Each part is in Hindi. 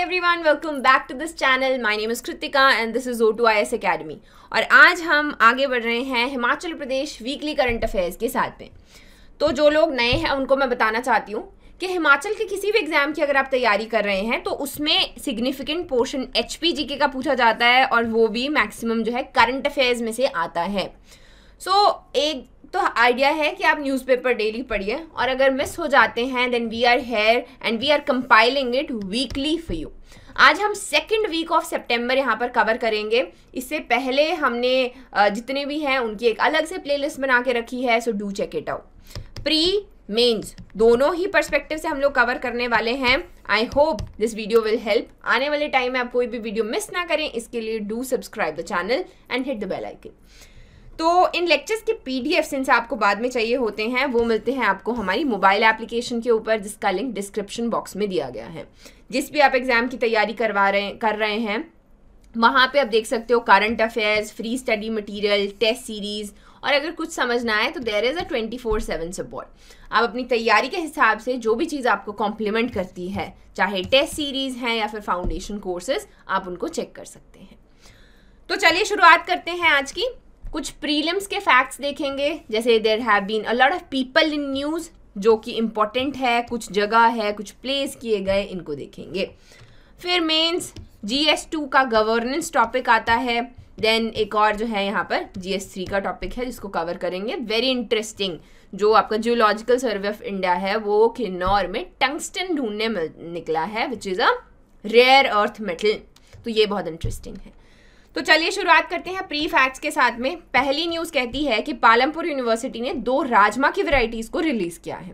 everyone welcome back to this channel my name is Kritika and this is O two I S academy और आज हम आगे बढ़ रहे हैं Himachal Pradesh weekly current affairs के साथ में तो जो लोग नए हैं उनको मैं बताना चाहती हूँ कि हिमाचल के किसी भी एग्ज़ाम की अगर आप तैयारी कर रहे हैं तो उसमें सिग्निफिकेंट पोर्शन एच पी का पूछा जाता है और वो भी मैक्सिमम जो है करंट अफेयर्स में से आता है सो so, एक तो आइडिया है कि आप न्यूज़पेपर डेली पढ़िए और अगर मिस हो जाते हैं then we are here and we are compiling it weekly for you आज हम सेकेंड वीक ऑफ सितंबर यहाँ पर कवर करेंगे इससे पहले हमने जितने भी हैं उनकी एक अलग से प्लेलिस्ट बना के रखी है so do check it out pre mains दोनों ही पर्सपेक्टिव से हम लोग कवर करने वाले हैं I hope this video will help आने वाले टाइम में आप कोई भी वीडियो मिस ना करें इसके लिए do subscribe the channel and hit the bell icon तो इन लेक्चर्स के पीडीएफ सिंस आपको बाद में चाहिए होते हैं वो मिलते हैं आपको हमारी मोबाइल एप्लीकेशन के ऊपर जिसका लिंक डिस्क्रिप्शन बॉक्स में दिया गया है जिस भी आप एग्ज़ाम की तैयारी करवा रहे कर रहे हैं वहाँ पे आप देख सकते हो current affairs free study material test series और अगर कुछ समझना है तो there is a twenty four seven support आप अपनी तैयारी के हिसाब से जो भी चीज़ आपको कॉम्प्लीमेंट करती है चाहे टेस्ट सीरीज़ हैं या फिर फाउंडेशन कोर्सेज आप उनको चेक कर सकते हैं तो चलिए शुरुआत करते हैं आज की कुछ प्रीलिम्स के फैक्ट्स देखेंगे जैसे there have been a lot of people in news जो कि इम्पोर्टेंट है कुछ जगह है कुछ प्लेस किए गए इनको देखेंगे फिर मेंस टू का गवर्नेंस टॉपिक आता है देन एक और जो है यहाँ पर जी एस थ्री का टॉपिक है जिसको कवर करेंगे वेरी इंटरेस्टिंग जो आपका जियोलॉजिकल सर्वे ऑफ इंडिया है वो किन्नौर में टंगस्टन ढूंढने में निकला है which is a rare earth metal तो ये बहुत इंटरेस्टिंग है तो चलिए शुरुआत करते हैं प्री फैक्ट्स के साथ में पहली न्यूज़ कहती है कि पालमपुर यूनिवर्सिटी ने दो राजमा की वैरायटीज़ को रिलीज़ किया है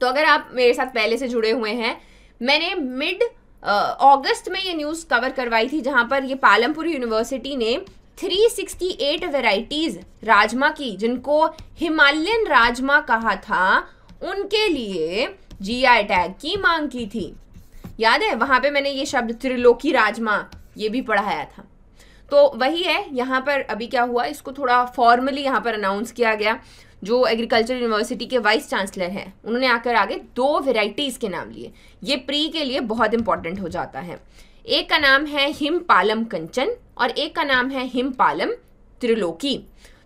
तो अगर आप मेरे साथ पहले से जुड़े हुए हैं मैंने मिड अगस्त में ये न्यूज़ कवर करवाई थी जहाँ पर ये पालमपुर यूनिवर्सिटी ने 368 वैरायटीज़ राजमा की जिनको हिमालयन राजमा कहा था उनके लिए जी टैग की मांग की थी याद है वहाँ पे मैंने ये शब्द त्रिलोकी राजमा ये भी पढ़ाया था तो वही है यहाँ पर अभी क्या हुआ इसको थोड़ा फॉर्मली यहाँ पर अनाउंस किया गया जो एग्रीकल्चर यूनिवर्सिटी के वाइस चांसलर हैं उन्होंने आकर आगे दो वेराइटीज़ के नाम लिए ये प्री के लिए बहुत इंपॉर्टेंट हो जाता है एक का नाम है हिम पालम कंचन और एक का नाम है हिम पालम त्रिलोकी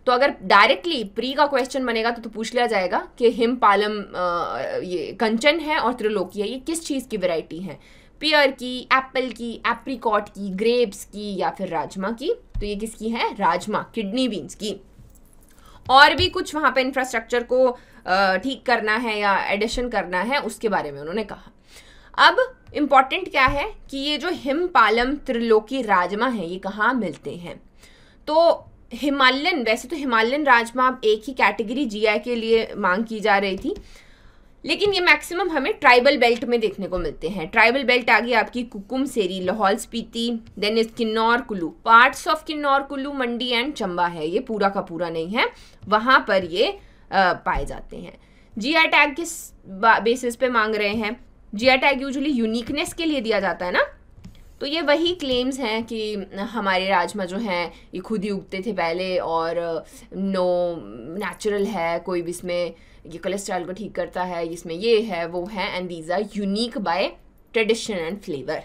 तो अगर डायरेक्टली प्री का क्वेश्चन बनेगा तो, तो पूछ लिया जाएगा कि हिम पालम आ, ये कंचन है और त्रिलोकी है ये किस चीज़ की वेराइटी है पियर की एप्पल की एप्रीकॉट की ग्रेप्स की या फिर राजमा की तो ये किसकी है राजमा किडनी बीन्स की और भी कुछ वहाँ पे इंफ्रास्ट्रक्चर को ठीक करना है या एडिशन करना है उसके बारे में उन्होंने कहा अब इम्पॉर्टेंट क्या है कि ये जो हिम पालम त्रिलोकी राजमा है ये कहाँ मिलते हैं तो हिमालयन वैसे तो हिमालयन राजमा अब एक ही कैटेगरी जीआई के लिए मांग की जा रही थी लेकिन ये मैक्सिमम हमें ट्राइबल बेल्ट में देखने को मिलते हैं ट्राइबल बेल्ट आ गई आपकी Kukumseri Lahaul Spiti then is Kinnaur Kullu parts of Kinnaur Kullu Mandi and Chamba है ये पूरा का पूरा नहीं है वहाँ पर ये पाए जाते हैं जी आई टैग किस बेसिस पे मांग रहे हैं G I tag usually uniqueness के लिए दिया जाता है ना तो ये वही क्लेम्स हैं कि हमारे राजमा जो हैं ये खुद ही उगते थे पहले और नो नेचुरल है कोई भी इसमें ये कोलेस्ट्रॉल को ठीक करता है इसमें ये है वो है and these are unique by tradition and flavour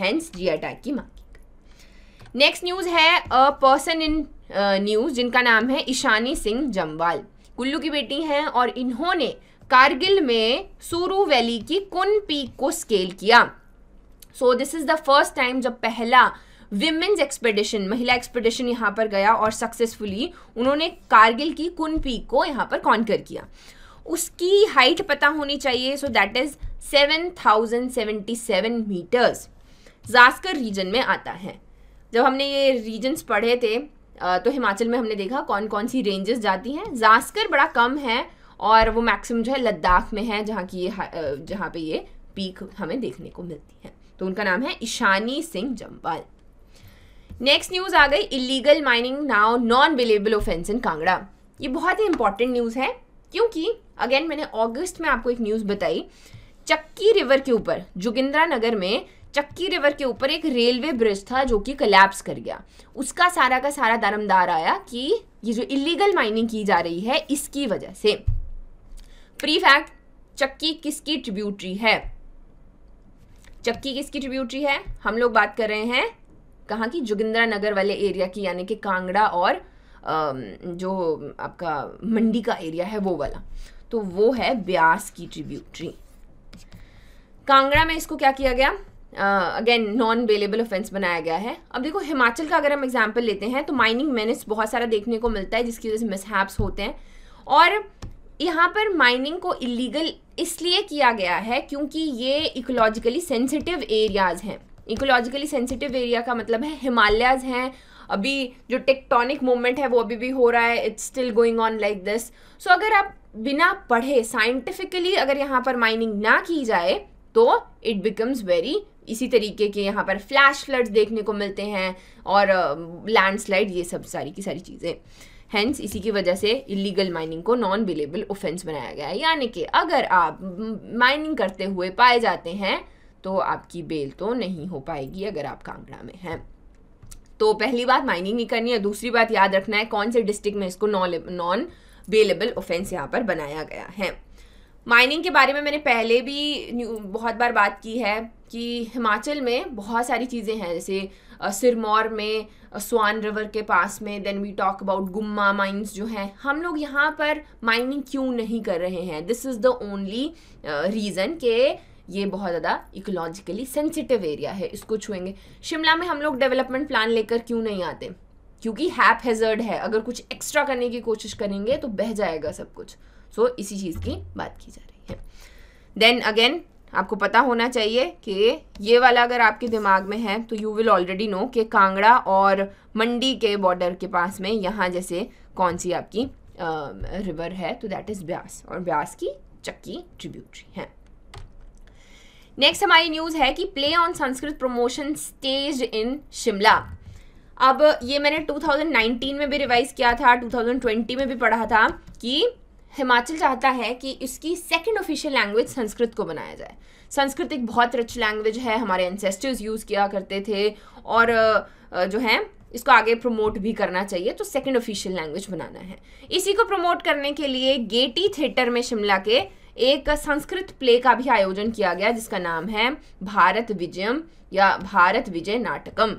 hence जी अटैक की मार्किंग नेक्स्ट न्यूज़ है अ पर्सन इन न्यूज़ जिनका नाम है ईशानी सिंह जम्वाल कुल्लू की बेटी हैं और इन्होंने कारगिल में सूरू वैली की कुन पीक को स्केल किया so this is the first time जब पहला विमेंस एक्सपेडिशन महिला एक्सपेडिशन यहाँ पर गया और सक्सेसफुली उन्होंने कारगिल की कुन पीक को यहाँ पर कॉन्कर किया उसकी हाइट पता होनी चाहिए so that is seven thousand seventy seven metres Zanskar region में आता है जब हमने ये रीजन्स पढ़े थे तो हिमाचल में हमने देखा कौन कौन सी रेंजेस जाती हैं जास्कर बड़ा कम है और वो मैक्सिमम जो है लद्दाख में है जहाँ की ये जहाँ पे ये पीक हमें देखने को मिलती है तो उनका नाम है ईशानी सिंह जम्बाल नेक्स्ट न्यूज़ आ गई illegal mining now non bailable offence in Kangra ये बहुत ही इंपॉर्टेंट न्यूज़ है क्योंकि अगेन मैंने अगस्त में आपको एक न्यूज़ बताई चक्की रिवर के ऊपर जोगिंद्रा नगर में चक्की रिवर के ऊपर एक रेलवे ब्रिज था जो कि कलेप्स कर गया उसका सारा का सारा दरमदार आया कि ये जो इलीगल माइनिंग की जा रही है इसकी वजह से प्री फैक्ट चक्की किसकी ट्रिब्यूटरी है चक्की किसकी ट्रिब्यूटरी है हम लोग बात कर रहे हैं कहाँ की जोगिंद्रा नगर वाले एरिया की यानी कि कांगड़ा और जो आपका मंडी का एरिया है वो वाला तो वो है ब्यास की ट्रिब्यूटरी कांगड़ा में इसको क्या किया गया अगेन नॉन वेलेबल ऑफेंस बनाया गया है अब देखो हिमाचल का अगर हम एग्जाम्पल लेते हैं तो माइनिंग मैनेस बहुत सारा देखने को मिलता है जिसकी वजह से मिसहैप्स होते हैं और यहाँ पर माइनिंग को इलीगल इसलिए किया गया है क्योंकि ये इकोलॉजिकली सेंसिटिव एरियाज़ हैं इकोलॉजिकली सेंसिटिव एरिया का मतलब है हिमालयाज़ हैं अभी जो टेक्टोनिक मूवमेंट है वो अभी भी हो रहा है it's still going on like this so अगर आप बिना पढ़े साइंटिफिकली अगर यहाँ पर माइनिंग ना की जाए तो इट बिकम्स वेरी इसी तरीके के यहाँ पर फ्लैश फ्लड्स देखने को मिलते हैं और लैंडस्लाइड uh, ये सब सारी की सारी चीज़ें हैंस इसी की वजह से इलीगल माइनिंग को नॉन बिलेबल ऑफेंस बनाया गया है यानी कि अगर आप माइनिंग करते हुए पाए जाते हैं तो आपकी बेल तो नहीं हो पाएगी अगर आप कांगड़ा में हैं तो पहली बात माइनिंग नहीं करनी है दूसरी बात याद रखना है कौन से डिस्ट्रिक्ट में इसको नॉन नॉन बेलेबल ऑफेंस यहाँ पर बनाया गया है माइनिंग के बारे में मैंने पहले भी बहुत बार बात की है कि हिमाचल में बहुत सारी चीज़ें हैं जैसे सिरमौर में स्वान रिवर के पास में then we talk about Gumma mines जो हैं हम लोग यहाँ पर माइनिंग क्यों नहीं कर रहे हैं this is the only reason के ये बहुत ज़्यादा इकोलॉजिकली सेंसिटिव एरिया है इसको छुएंगे शिमला में हम लोग डेवलपमेंट प्लान लेकर क्यों नहीं आते क्योंकि हैप हेजर्ड है अगर कुछ एक्स्ट्रा करने की कोशिश करेंगे तो बह जाएगा सब कुछ सो so, इसी चीज़ की बात की जा रही है देन अगेन आपको पता होना चाहिए कि ये वाला अगर आपके दिमाग में है तो यू विल ऑलरेडी नो कि कांगड़ा और मंडी के बॉर्डर के पास में यहाँ जैसे कौन सी आपकी रिवर है तो दैट इज़ ब्यास और ब्यास की चक्की ट्रिब्यूटरी है नेक्स्ट हमारी न्यूज़ है कि play on Sanskrit promotion stage in Shimla अब ये मैंने 2019 में भी रिवाइज़ किया था 2020 में भी पढ़ा था कि हिमाचल चाहता है कि इसकी सेकंड ऑफिशियल लैंग्वेज संस्कृत को बनाया जाए संस्कृत एक बहुत रिच लैंग्वेज है हमारे एनसेस्टर्स यूज़ किया करते थे और जो है इसको आगे प्रमोट भी करना चाहिए तो सेकंड ऑफिशियल लैंग्वेज बनाना है इसी को प्रमोट करने के लिए गेटी थिएटर में शिमला के एक संस्कृत प्ले का भी आयोजन किया गया जिसका नाम है भारत विजयम या भारत विजय नाटकम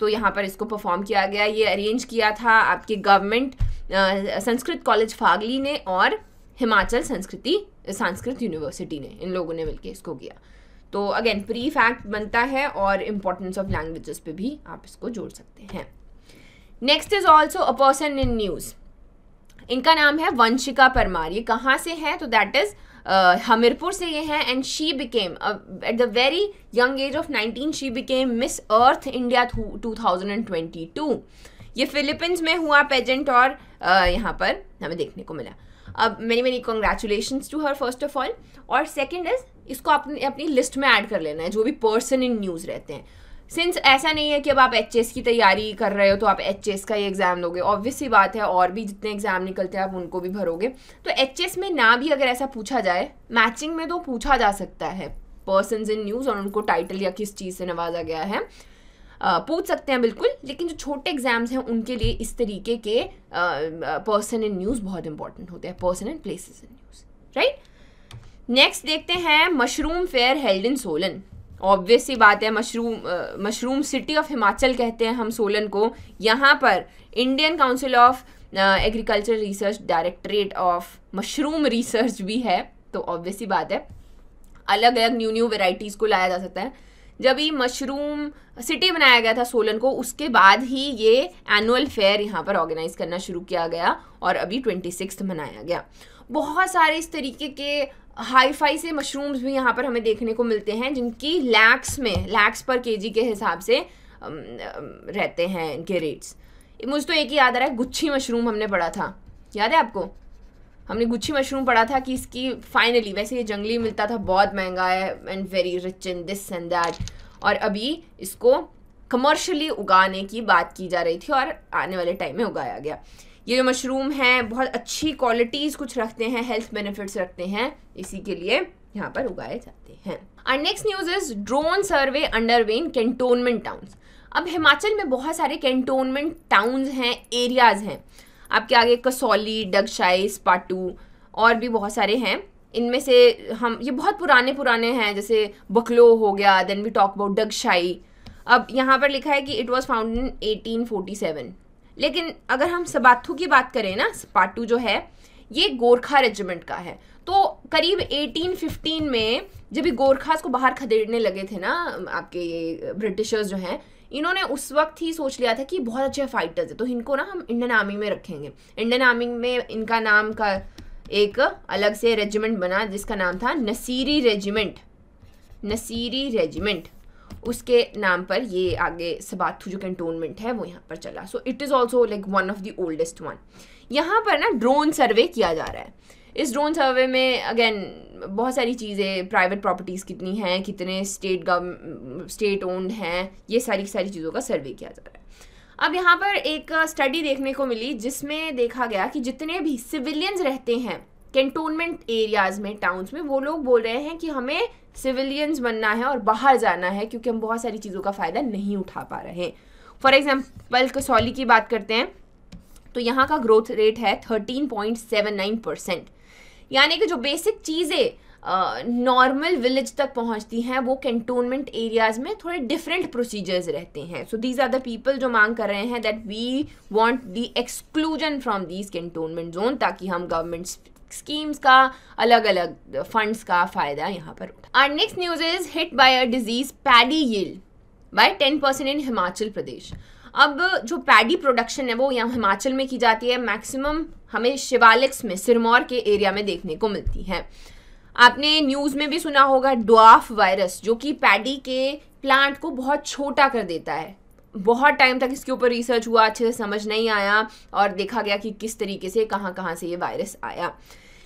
तो यहाँ पर इसको परफॉर्म किया गया ये अरेंज किया था आपके गवर्नमेंट संस्कृत कॉलेज फागली ने और हिमाचल संस्कृति संस्कृत यूनिवर्सिटी ने इन लोगों ने मिलकर इसको किया तो अगेन प्री फैक्ट बनता है और इम्पोर्टेंस ऑफ लैंग्वेजेस पे भी आप इसको जोड़ सकते हैं next is also a person in news इनका नाम है वंशिका परमार ये कहाँ से है तो दैट इज़ हमीरपुर uh, से ये हैं and she became at the very young age of nineteen she became miss earth India too ये फिलीपींस में हुआ पेजेंट और uh, यहाँ पर हमें देखने को मिला अब मेरी many congratulation to her first of all और सेकेंड इज इसको अपनी अपनी लिस्ट में ऐड कर लेना है जो भी पर्सन इन न्यूज़ रहते हैं सिंस ऐसा नहीं है कि अब आप एच की तैयारी कर रहे हो तो आप एच का ही एग्ज़ाम दोगे ऑब्वियसली बात है और भी जितने एग्ज़ाम निकलते हैं आप उनको भी भरोगे तो एच में ना भी अगर ऐसा पूछा जाए मैचिंग में तो पूछा जा सकता है पर्सन इन न्यूज़ और उनको टाइटल या किस चीज़ से नवाजा गया है पूछ सकते हैं बिल्कुल लेकिन जो छोटे एग्ज़ाम्स हैं उनके लिए इस तरीके के पर्सन इन न्यूज़ बहुत इंपॉर्टेंट होते हैं person in places in news right next देखते हैं mushroom fair held in Solan obvious ही बात है mushroom mushroom city of Himachal कहते हैं हम सोलन को यहाँ पर Indian council of agriculture research directorate of mushroom research भी है तो ऑब्वियस ही बात है अलग अलग न्यू न्यू वेराइटीज़ को लाया जा सकता है जब ये मशरूम सिटी बनाया गया था सोलन को उसके बाद ही ये एनुअल फेयर यहाँ पर ऑर्गेनाइज करना शुरू किया गया और अभी ट्वेंटी सिक्स मनाया गया बहुत सारे इस तरीके के हाई फाई से मशरूम्स भी यहाँ पर हमें देखने को मिलते हैं जिनकी लैक्स में लैक्स पर के के हिसाब से रहते हैं इनके रेट्स मुझे तो एक ही याद आ रहा है गुच्छी मशरूम हमने पढ़ा था याद है आपको हमने गुच्छी मशरूम पढ़ा था कि इसकी फाइनली वैसे ये जंगली मिलता था बहुत महंगा है and very rich in this and that और अभी इसको कमर्शली उगाने की बात की जा रही थी और आने वाले टाइम में उगाया गया ये जो मशरूम है बहुत अच्छी क्वालिटीज़ कुछ रखते हैं हेल्थ बेनिफिट्स रखते हैं इसी के लिए यहाँ पर उगाए जाते हैं और next news is drone survey under way in cantonment towns अब हिमाचल में बहुत सारे कैंटोनमेंट टाउन्स हैं एरियाज़ हैं आपके आगे कसौली डगशाई स्पाटू और भी बहुत सारे हैं इनमें से हम ये बहुत पुराने पुराने हैं जैसे बकलो हो गया then we talk about Dagshai अब यहाँ पर लिखा है कि it was found in seven लेकिन अगर हम सबाथू की बात करें ना सपाटू जो है ये गोरखा रेजिमेंट का है तो करीब 1815 में जब ये गोरखास को बाहर खदेड़ने लगे थे ना आपके ये ब्रिटिशर्स जो हैं इन्होंने उस वक्त ही सोच लिया था कि बहुत अच्छे फाइटर्स हैं तो इनको ना हम इंडियन आर्मी में रखेंगे इंडियन आर्मी में इनका नाम का एक अलग से रेजिमेंट बना जिसका नाम था नसीरी रेजिमेंट नसीरी रेजिमेंट उसके नाम पर ये आगे सबाथू जो कंटोनमेंट है वो यहाँ पर चला so it is also like one of the oldest one यहाँ पर ना ड्रोन सर्वे किया जा रहा है इस ड्रोन सर्वे में अगेन बहुत सारी चीज़ें प्राइवेट प्रॉपर्टीज़ कितनी हैं कितने स्टेट गव स्टेट ओन्ड हैं ये सारी सारी चीज़ों का सर्वे किया जा रहा है अब यहाँ पर एक स्टडी देखने को मिली जिसमें देखा गया कि जितने भी सिविलियंस रहते हैं कैंटोनमेंट एरियाज़ में टाउन्स में वो लोग बोल रहे हैं कि हमें सिविलियंस बनना है और बाहर जाना है क्योंकि हम बहुत सारी चीज़ों का फ़ायदा नहीं उठा पा रहे हैं फॉर एग्जाम्पल कसौली की बात करते हैं तो यहाँ का ग्रोथ रेट है thirteen point seven nine percent यानी कि जो बेसिक चीज़ें नॉर्मल विलेज तक पहुँचती हैं वो कैंटोनमेंट एरियाज़ में थोड़े डिफरेंट प्रोसीजर्स रहते हैं so these are the people जो मांग कर रहे हैं that we want the exclusion from these cantonment zone ताकि हम गवर्नमेंट स्कीम्स का अलग अलग फंड्स का फ़ायदा यहाँ पर उठा आर next news is hit by a disease paddy yield by ten percent in Himachal Pradesh अब जो पैडी प्रोडक्शन है वो यहाँ हिमाचल में की जाती है मैक्सिमम हमें शिवालिक्स में सिरमौर के एरिया में देखने को मिलती है आपने न्यूज़ में भी सुना होगा डॉफ वायरस जो कि पैडी के प्लांट को बहुत छोटा कर देता है बहुत टाइम तक इसके ऊपर रिसर्च हुआ अच्छे से समझ नहीं आया और देखा गया कि किस तरीके से कहाँ कहाँ से ये वायरस आया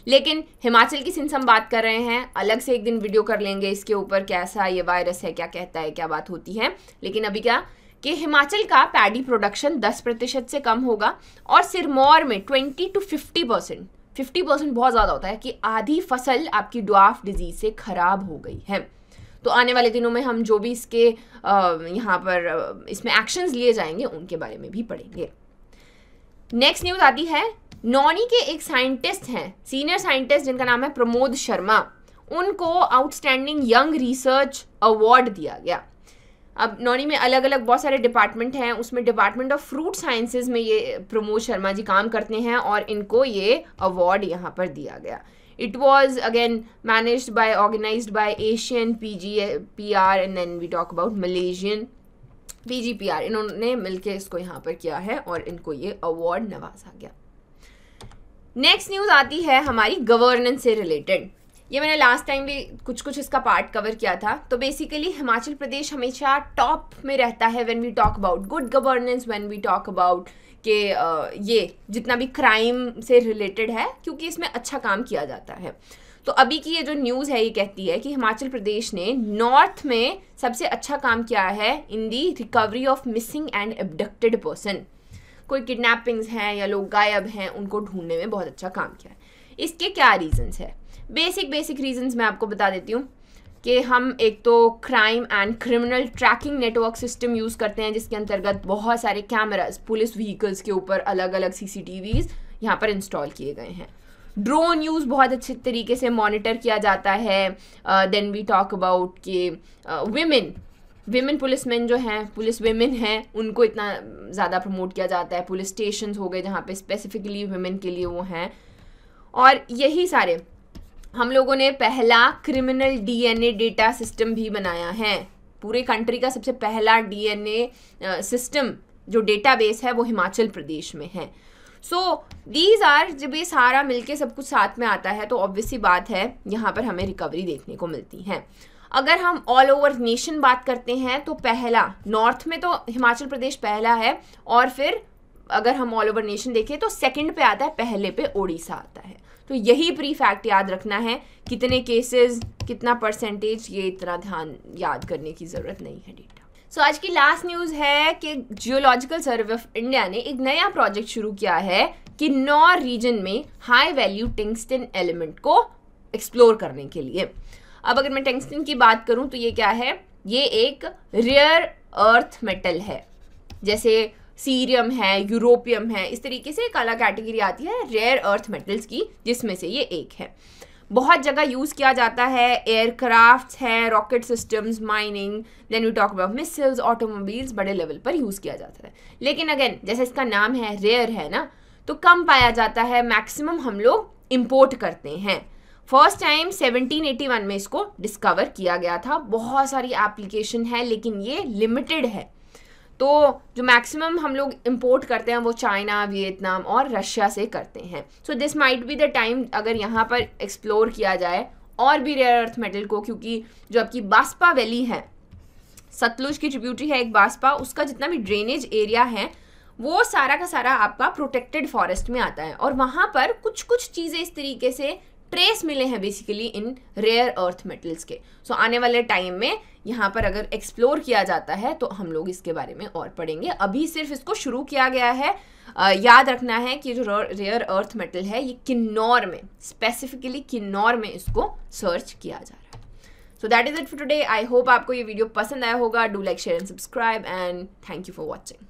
लेकिन हिमाचल की सिंस हम बात कर रहे हैं अलग से एक दिन वीडियो कर लेंगे इसके ऊपर कैसा ये वायरस है क्या कहता है क्या बात होती है लेकिन अभी क्या कि हिमाचल का पैडी प्रोडक्शन 10 प्रतिशत से कम होगा और सिरमौर में 20 टू 50 परसेंट फिफ्टी परसेंट बहुत ज़्यादा होता है कि आधी फसल आपकी डुआफ डिजीज से खराब हो गई है तो आने वाले दिनों में हम जो भी इसके यहाँ पर इसमें एक्शंस लिए जाएंगे उनके बारे में भी पढ़ेंगे नेक्स्ट न्यूज़ आती है नॉनी के एक साइंटिस्ट हैं सीनियर साइंटिस्ट जिनका नाम है प्रमोद शर्मा उनको आउटस्टैंडिंग यंग रिसर्च अवार्ड दिया गया अब नौनी में अलग अलग बहुत सारे डिपार्टमेंट हैं उसमें डिपार्टमेंट ऑफ फ्रूट साइंसेज में ये प्रमोद शर्मा जी काम करते हैं और इनको ये अवार्ड यहाँ पर दिया गया it was again managed by organized by asian pg pr and then we talk about malaysian pg pr इन्होंने मिलके इसको यहाँ पर किया है और इनको ये अवार्ड नवाजा गया नेक्स्ट न्यूज़ आती है हमारी गवर्नेंस से रिलेटेड ये मैंने लास्ट टाइम भी कुछ कुछ इसका पार्ट कवर किया था तो बेसिकली हिमाचल प्रदेश हमेशा टॉप में रहता है when we talk about good governance when we talk about के ये जितना भी क्राइम से रिलेटेड है क्योंकि इसमें अच्छा काम किया जाता है तो अभी की ये जो न्यूज़ है ये कहती है कि हिमाचल प्रदेश ने नॉर्थ में सबसे अच्छा काम किया है in the recovery of missing and abducted person कोई किडनैपिंग्स हैं या लोग गायब हैं उनको ढूंढने में बहुत अच्छा काम किया है इसके क्या रीजंस है बेसिक बेसिक रीजंस मैं आपको बता देती हूँ कि हम एक तो crime and criminal tracking network system use करते हैं जिसके अंतर्गत बहुत सारे कैमराज पुलिस व्हीकल्स के ऊपर अलग अलग सी वीज़ यहाँ पर इंस्टॉल किए गए हैं ड्रोन यूज़ बहुत अच्छे तरीके से मॉनिटर किया जाता है देन वी टॉक अबाउट के वेमेन वेमेन पुलिस मैन जो हैं पुलिस वेमेन हैं उनको इतना ज़्यादा प्रमोट किया जाता है पुलिस स्टेशन हो गए जहाँ पे स्पेसिफिकली वेमेन के लिए वो हैं और यही सारे हम लोगों ने पहला क्रिमिनल डीएनए डेटा सिस्टम भी बनाया है पूरे कंट्री का सबसे पहला डीएनए सिस्टम जो डेटाबेस है वो हिमाचल प्रदेश में है सो दीज आर जब ये सारा मिलके सब कुछ साथ में आता है तो ऑब्वियसली बात है यहाँ पर हमें रिकवरी देखने को मिलती है अगर हम ऑल ओवर नेशन बात करते हैं तो पहला नॉर्थ में तो हिमाचल प्रदेश पहला है और फिर अगर हम ऑल ओवर नेशन देखें तो सेकंड पे आता है पहले पे ओडिशा आता है तो यही प्री फैक्ट याद रखना है कितने केसेस कितना परसेंटेज ये इतना ध्यान याद करने की ज़रूरत नहीं है डेटा सो so, आज की लास्ट न्यूज़ है कि जियोलॉजिकल सर्वे ऑफ इंडिया ने एक नया प्रोजेक्ट शुरू किया है कि नौ रीजन में हाई वैल्यू टेंगस्टिन एलिमेंट को एक्सप्लोर करने के लिए अब अगर मैं टेंगस्टिन की बात करूं तो ये क्या है ये एक रेयर अर्थ मेटल है जैसे सीरियम है यूरोपियम है इस तरीके से एक अलग कैटेगरी आती है रेयर अर्थ मेटल्स की जिसमें से ये एक है बहुत जगह यूज़ किया जाता है एयरक्राफ्ट है rocket systems mining then you talk about missiles automobiles बड़े लेवल पर यूज़ किया जाता है लेकिन अगेन जैसे इसका नाम है रेयर है ना तो कम पाया जाता है मैक्सिमम हम लोग इम्पोर्ट करते हैं फर्स्ट टाइम 1781 में इसको डिस्कवर किया गया था बहुत सारी एप्लीकेशन है लेकिन ये लिमिटेड है तो जो मैक्सिमम हम लोग इम्पोर्ट करते हैं वो चाइना वियतनाम और रशिया से करते हैं so this might be the time अगर यहाँ पर एक्सप्लोर किया जाए और भी रेयर अर्थ मेटल को क्योंकि जो आपकी बास्पा वैली है सतलुज की ट्रिब्यूटरी है एक बास्पा उसका जितना भी ड्रेनेज एरिया है वो सारा का सारा आपका प्रोटेक्टेड फॉरेस्ट में आता है और वहाँ पर कुछ कुछ चीज़ें इस तरीके से ट्रेस मिले हैं basically in rare earth metals के सो so, आने वाले टाइम में यहाँ पर अगर एक्सप्लोर किया जाता है तो हम लोग इसके बारे में और पढ़ेंगे अभी सिर्फ इसको शुरू किया गया है आ, याद रखना है कि जो रेयर अर्थ मेटल है ये किन्नौर में स्पेसिफिकली किन्नौर में इसको सर्च किया जा रहा है so that is it for today I hope आपको ये वीडियो पसंद आया होगा do like share and subscribe and thank you for watching